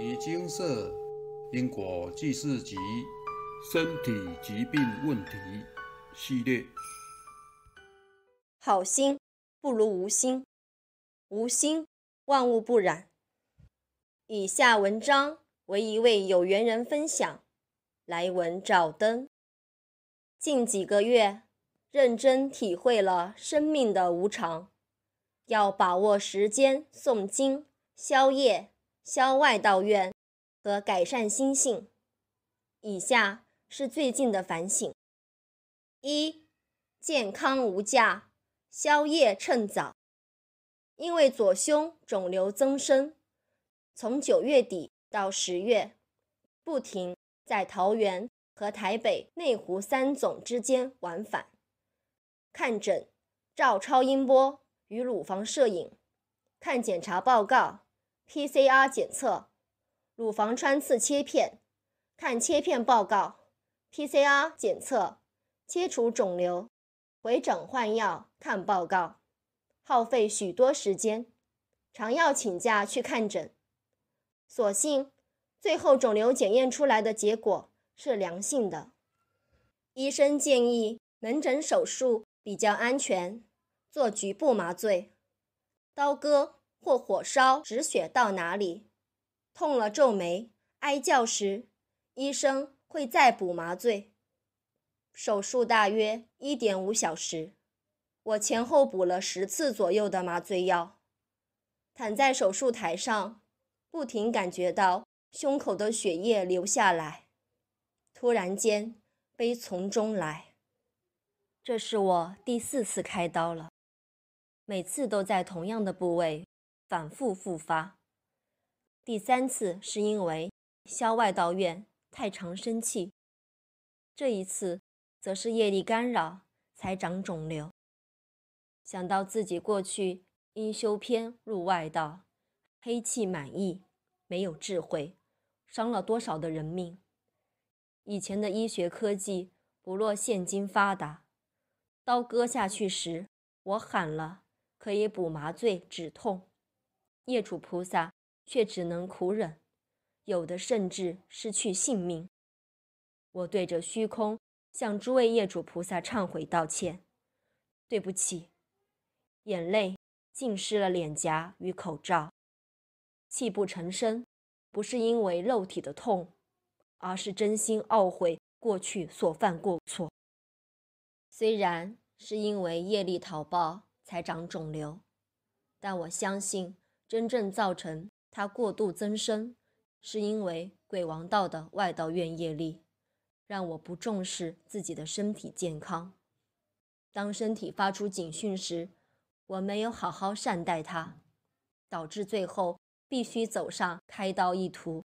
已金色因果记事集身体疾病问题系列。好心不如无心，无心万物不染。以下文章为一位有缘人分享，来文照灯。近几个月认真体会了生命的无常，要把握时间诵经消业。消外道怨和改善心性。以下是最近的反省：一、健康无价，宵夜趁早。因为左胸肿瘤增生，从九月底到十月，不停在桃园和台北内湖三总之间往返，看诊、照超音波与乳房摄影，看检查报告。PCR 检测、乳房穿刺切片、看切片报告、PCR 检测、切除肿瘤、回诊换药、看报告，耗费许多时间，常要请假去看诊。所幸，最后肿瘤检验出来的结果是良性的。医生建议门诊手术比较安全，做局部麻醉、刀割。或火烧止血到哪里？痛了皱眉，哀叫时，医生会再补麻醉。手术大约一点五小时，我前后补了十次左右的麻醉药。躺在手术台上，不停感觉到胸口的血液流下来，突然间悲从中来。这是我第四次开刀了，每次都在同样的部位。反复复发，第三次是因为消外道院太常生气，这一次则是业力干扰才长肿瘤。想到自己过去因修偏入外道，黑气满溢，没有智慧，伤了多少的人命。以前的医学科技不若现今发达，刀割下去时，我喊了可以补麻醉止痛。业主菩萨却只能苦忍，有的甚至失去性命。我对着虚空向诸位业主菩萨忏悔道歉，对不起。眼泪浸湿了脸颊与口罩，泣不成声。不是因为肉体的痛，而是真心懊悔过去所犯过错。虽然是因为业力逃报才长肿瘤，但我相信。真正造成他过度增生，是因为鬼王道的外道怨业力，让我不重视自己的身体健康。当身体发出警讯时，我没有好好善待他，导致最后必须走上开刀一途。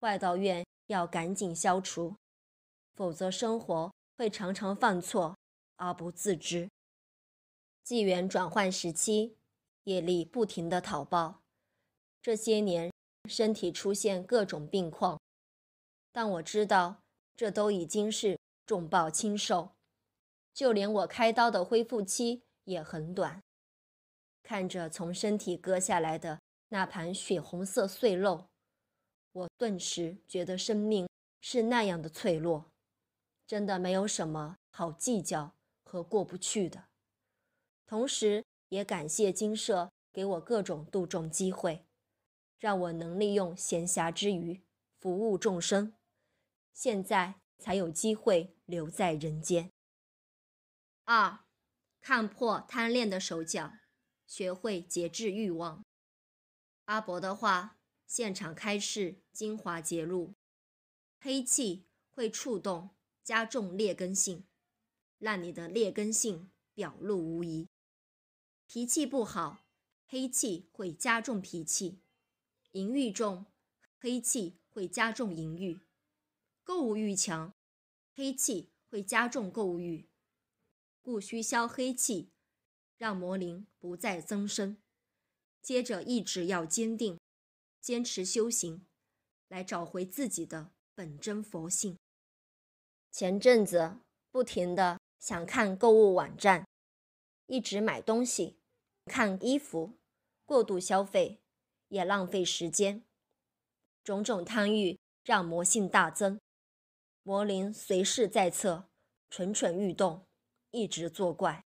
外道院要赶紧消除，否则生活会常常犯错而不自知。纪元转换时期。夜力不停的讨报。这些年身体出现各种病况，但我知道这都已经是重报轻瘦，就连我开刀的恢复期也很短。看着从身体割下来的那盘血红色碎肉，我顿时觉得生命是那样的脆弱，真的没有什么好计较和过不去的，同时。也感谢金社给我各种度众机会，让我能利用闲暇之余服务众生，现在才有机会留在人间。二，看破贪恋的手脚，学会节制欲望。阿伯的话，现场开示《精华节录》，黑气会触动加重劣根性，让你的劣根性表露无遗。脾气不好，黑气会加重脾气；淫欲重，黑气会加重淫欲；购物欲强，黑气会加重购物欲。故需消黑气，让魔灵不再增生。接着一直要坚定，坚持修行，来找回自己的本真佛性。前阵子不停的想看购物网站，一直买东西。看衣服，过度消费也浪费时间，种种贪欲让魔性大增，魔灵随时在侧，蠢蠢欲动，一直作怪。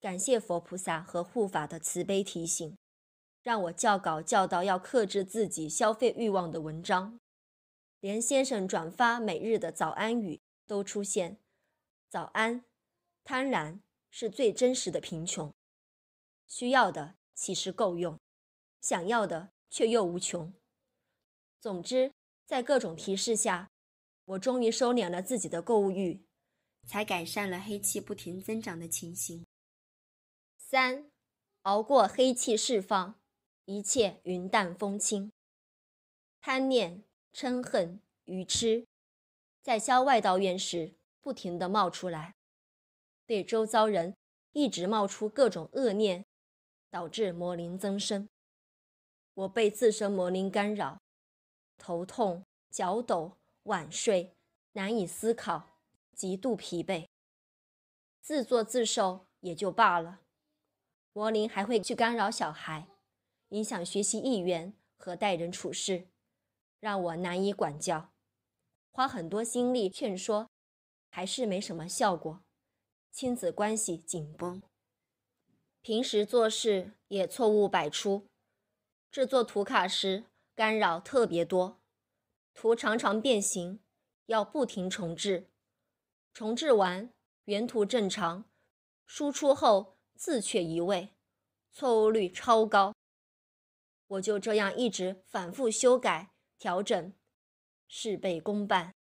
感谢佛菩萨和护法的慈悲提醒，让我教稿教到要克制自己消费欲望的文章。连先生转发每日的早安语都出现：“早安，贪然是最真实的贫穷。”需要的其实够用，想要的却又无穷。总之，在各种提示下，我终于收敛了自己的购物欲，才改善了黑气不停增长的情形。三，熬过黑气释放，一切云淡风轻。贪念、嗔恨、愚痴，在消外道员时不停的冒出来，对周遭人一直冒出各种恶念。导致魔灵增生，我被自身魔灵干扰，头痛、脚抖、晚睡、难以思考、极度疲惫。自作自受也就罢了，魔灵还会去干扰小孩，影响学习意愿和待人处事，让我难以管教，花很多心力劝说，还是没什么效果，亲子关系紧绷。平时做事也错误百出，制作图卡时干扰特别多，图常常变形，要不停重置。重置完原图正常，输出后字却移位，错误率超高。我就这样一直反复修改调整，事倍功半，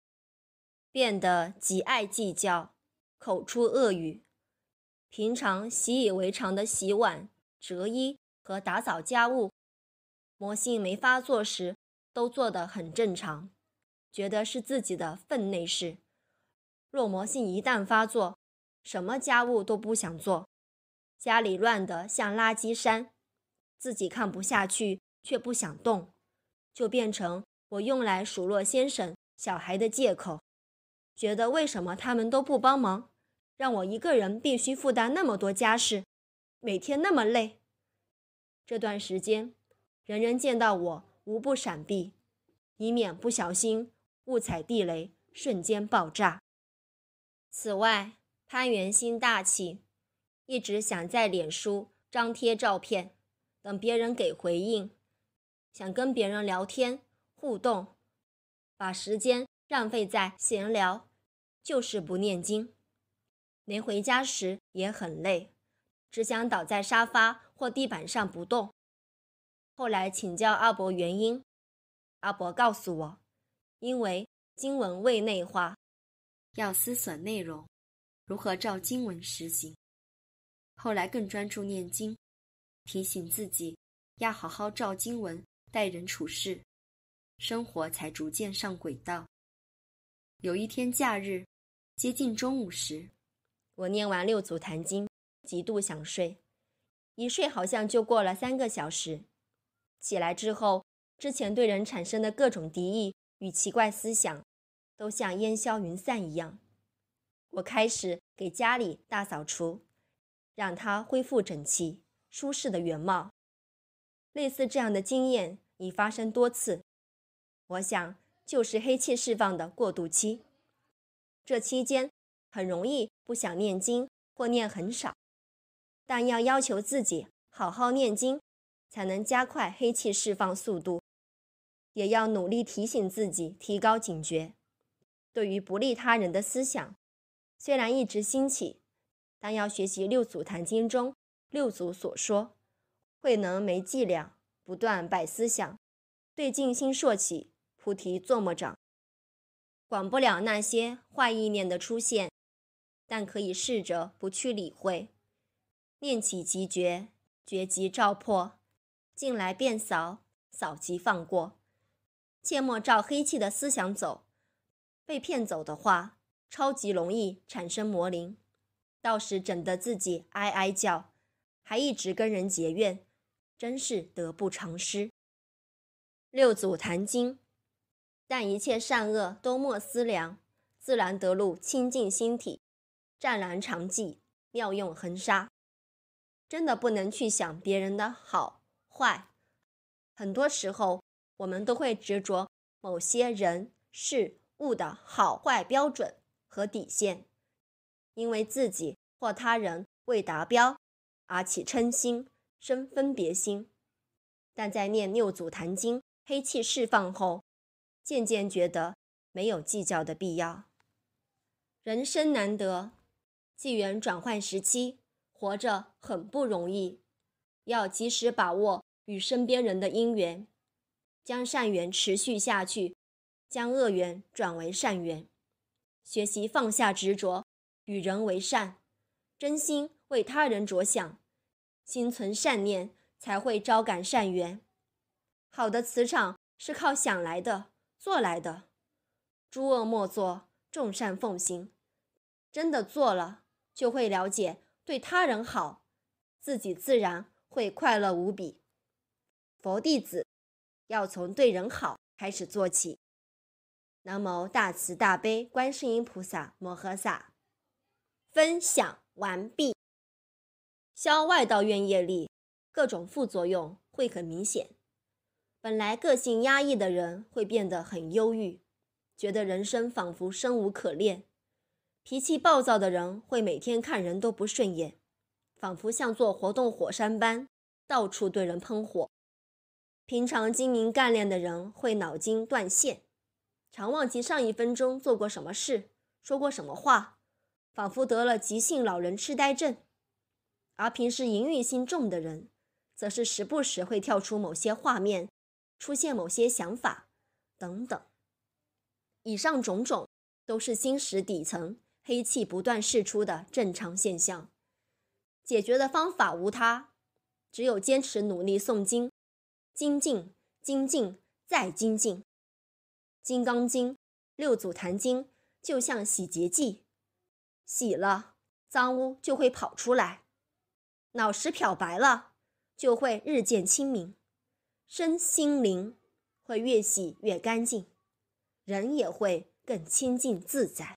变得极爱计较，口出恶语。平常习以为常的洗碗、折衣和打扫家务，魔性没发作时都做得很正常，觉得是自己的分内事。若魔性一旦发作，什么家务都不想做，家里乱得像垃圾山，自己看不下去却不想动，就变成我用来数落先生、小孩的借口，觉得为什么他们都不帮忙。让我一个人必须负担那么多家事，每天那么累。这段时间，人人见到我无不闪避，以免不小心误踩地雷，瞬间爆炸。此外，潘元心大气，一直想在脸书张贴照片，等别人给回应，想跟别人聊天互动，把时间浪费在闲聊，就是不念经。连回家时也很累，只想倒在沙发或地板上不动。后来请教阿伯原因，阿伯告诉我，因为经文未内化，要思索内容，如何照经文实行。后来更专注念经，提醒自己要好好照经文待人处事，生活才逐渐上轨道。有一天假日，接近中午时。我念完六祖坛经，极度想睡，一睡好像就过了三个小时。起来之后，之前对人产生的各种敌意与奇怪思想，都像烟消云散一样。我开始给家里大扫除，让它恢复整齐舒适的原貌。类似这样的经验已发生多次，我想就是黑气释放的过渡期。这期间。很容易不想念经或念很少，但要要求自己好好念经，才能加快黑气释放速度。也要努力提醒自己，提高警觉。对于不利他人的思想，虽然一直兴起，但要学习六祖坛经中六祖所说：“慧能没伎俩，不断摆思想，对镜心说起菩提坐末掌，管不了那些坏意念的出现。”但可以试着不去理会，念起即觉，觉即照破，进来便扫，扫即放过，切莫照黑气的思想走，被骗走的话，超级容易产生魔灵，到时整得自己哀哀叫，还一直跟人结怨，真是得不偿失。六祖坛经，但一切善恶都莫思量，自然得入清净心体。湛蓝长记妙用横杀，真的不能去想别人的好坏。很多时候，我们都会执着某些人事物的好坏标准和底线，因为自己或他人未达标而起嗔心、生分别心。但在念六祖坛经黑气释放后，渐渐觉得没有计较的必要。人生难得。纪元转换时期，活着很不容易，要及时把握与身边人的因缘，将善缘持续下去，将恶缘转为善缘，学习放下执着，与人为善，真心为他人着想，心存善念才会招感善缘。好的磁场是靠想来的，做来的，诸恶莫作，众善奉行，真的做了。就会了解对他人好，自己自然会快乐无比。佛弟子要从对人好开始做起。南无大慈大悲观世音菩萨摩诃萨，分享完毕。消外道怨业力，各种副作用会很明显。本来个性压抑的人会变得很忧郁，觉得人生仿佛生无可恋。脾气暴躁的人会每天看人都不顺眼，仿佛像座活动火山般，到处对人喷火；平常精明干练的人会脑筋断线，常忘记上一分钟做过什么事、说过什么话，仿佛得了急性老人痴呆症；而平时淫欲心重的人，则是时不时会跳出某些画面，出现某些想法，等等。以上种种，都是心识底层。黑气不断释出的正常现象，解决的方法无他，只有坚持努力诵经，精进、精进再精进，《金刚经》《六祖坛经》就像洗洁剂，洗了脏污就会跑出来，脑石漂白了就会日渐清明，身心灵会越洗越干净，人也会更清净自在。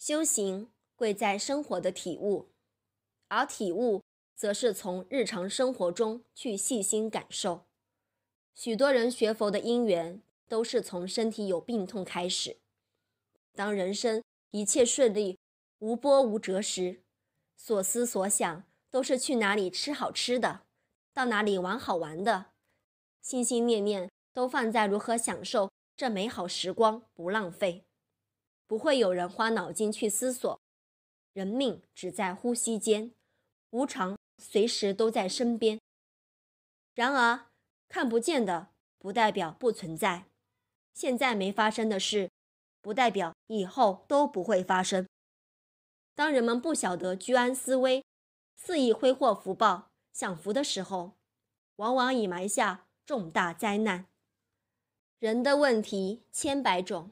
修行贵在生活的体悟，而体悟则是从日常生活中去细心感受。许多人学佛的因缘都是从身体有病痛开始。当人生一切顺利、无波无折时，所思所想都是去哪里吃好吃的，到哪里玩好玩的，心心念念都放在如何享受这美好时光，不浪费。不会有人花脑筋去思索，人命只在呼吸间，无常随时都在身边。然而，看不见的不代表不存在，现在没发生的事，不代表以后都不会发生。当人们不晓得居安思危，肆意挥霍福报享福的时候，往往已埋下重大灾难。人的问题千百种。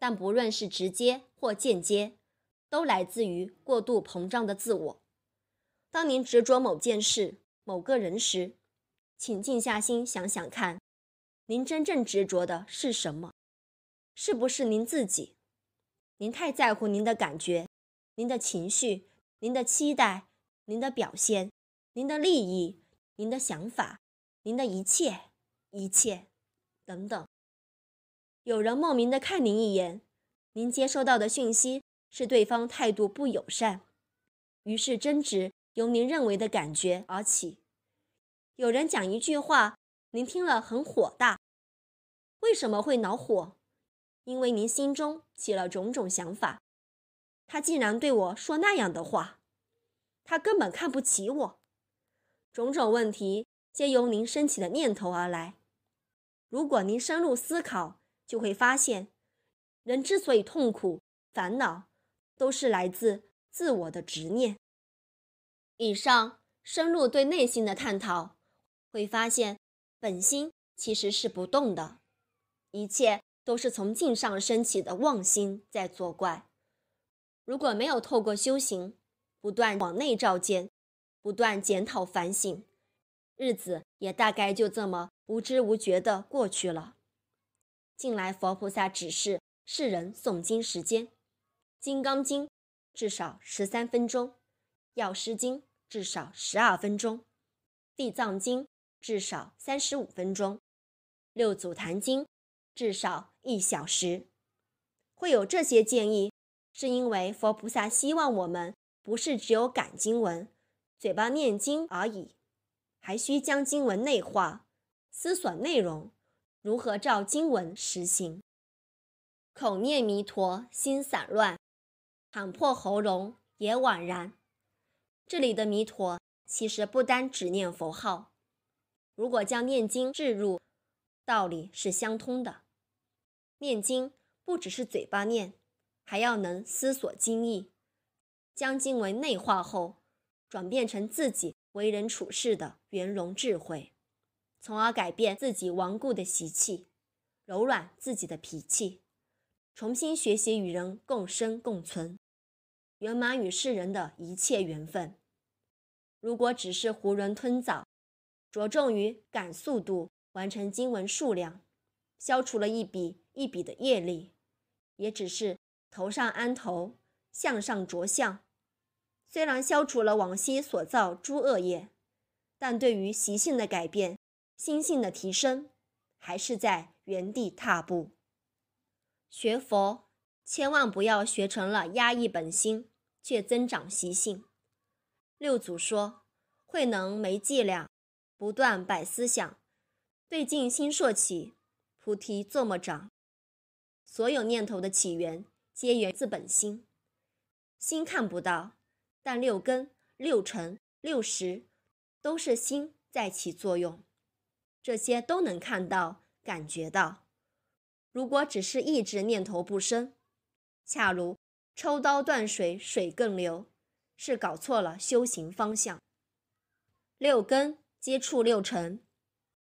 但不论是直接或间接，都来自于过度膨胀的自我。当您执着某件事、某个人时，请静下心想想看，您真正执着的是什么？是不是您自己？您太在乎您的感觉、您的情绪、您的期待、您的表现、您的利益、您的想法、您的一切、一切等等。有人莫名的看您一眼，您接收到的讯息是对方态度不友善，于是争执由您认为的感觉而起。有人讲一句话，您听了很火大，为什么会恼火？因为您心中起了种种想法。他竟然对我说那样的话，他根本看不起我。种种问题皆由您升起的念头而来。如果您深入思考。就会发现，人之所以痛苦、烦恼，都是来自自我的执念。以上深入对内心的探讨，会发现本心其实是不动的，一切都是从镜上升起的妄心在作怪。如果没有透过修行，不断往内照见，不断检讨反省，日子也大概就这么无知无觉的过去了。近来，佛菩萨指示世人诵经时间：《金刚经》至少十三分钟，《药师经》至少十二分钟，《地藏经》至少三十五分钟，《六祖坛经》至少一小时。会有这些建议，是因为佛菩萨希望我们不是只有感经文、嘴巴念经而已，还需将经文内化，思索内容。如何照经文实行？口念弥陀，心散乱，喊破喉咙也枉然。这里的弥陀其实不单只念佛号，如果将念经置入，道理是相通的。念经不只是嘴巴念，还要能思索经意，将经文内化后，转变成自己为人处事的圆融智慧。从而改变自己顽固的习气，柔软自己的脾气，重新学习与人共生共存，圆满与世人的一切缘分。如果只是囫囵吞枣，着重于赶速度完成经文数量，消除了一笔一笔的业力，也只是头上安头，向上着相。虽然消除了往昔所造诸恶业，但对于习性的改变。心性的提升，还是在原地踏步。学佛千万不要学成了压抑本心，却增长习性。六祖说：“慧能没伎俩，不断摆思想，对镜心说起，菩提坐么长。”所有念头的起源，皆源自本心。心看不到，但六根、六尘、六识都是心在起作用。这些都能看到、感觉到。如果只是一直念头不生，恰如抽刀断水，水更流，是搞错了修行方向。六根接触六尘，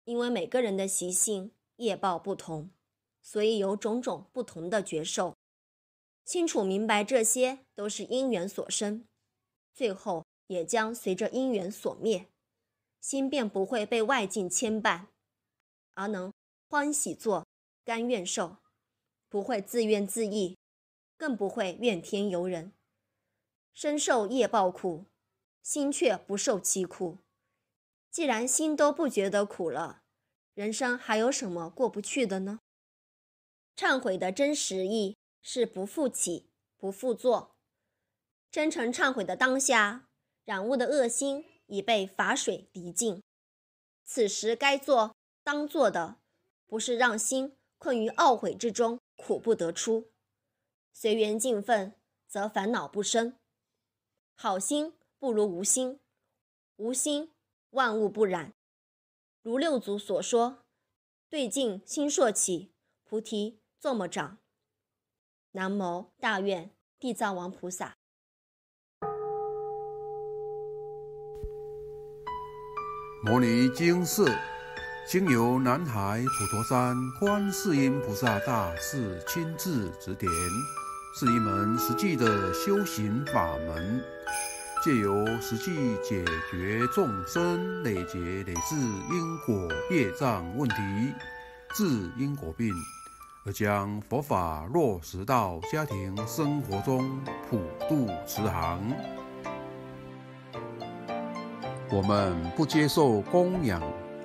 因为每个人的习性业报不同，所以有种种不同的觉受。清楚明白，这些都是因缘所生，最后也将随着因缘所灭，心便不会被外境牵绊。而能欢喜做，甘愿受，不会自怨自艾，更不会怨天尤人。身受业报苦，心却不受其苦。既然心都不觉得苦了，人生还有什么过不去的呢？忏悔的真实意是不复起，不复作。真诚忏悔的当下，染污的恶心已被法水涤净。此时该做。当做的不是让心困于懊悔之中，苦不得出；随缘尽分，则烦恼不生。好心不如无心，无心万物不染。如六祖所说：“对镜心烁起，菩提坐么长。”南无大愿地藏王菩萨。摩尼经四。经由南海普陀山观世音菩萨大士亲自指点，是一门实际的修行法门，借由实际解决众生累劫累世因果业障问题，治因果病，而将佛法落实到家庭生活中，普渡慈航。我们不接受供养。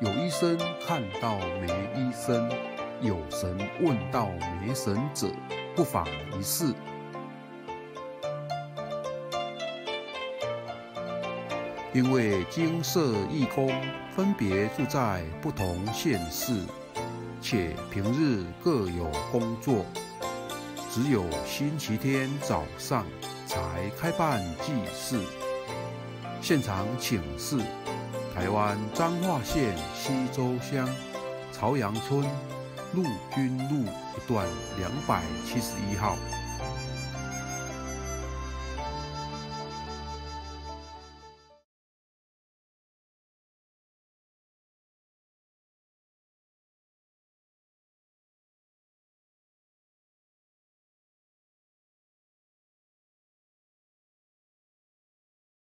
有医生看到没医生，有神问到没神者，不妨一试。因为金色义工分别住在不同县市，且平日各有工作，只有星期天早上才开办祭祀现场请示。台湾彰化县溪周乡朝阳村陆军路一段两百七十一号。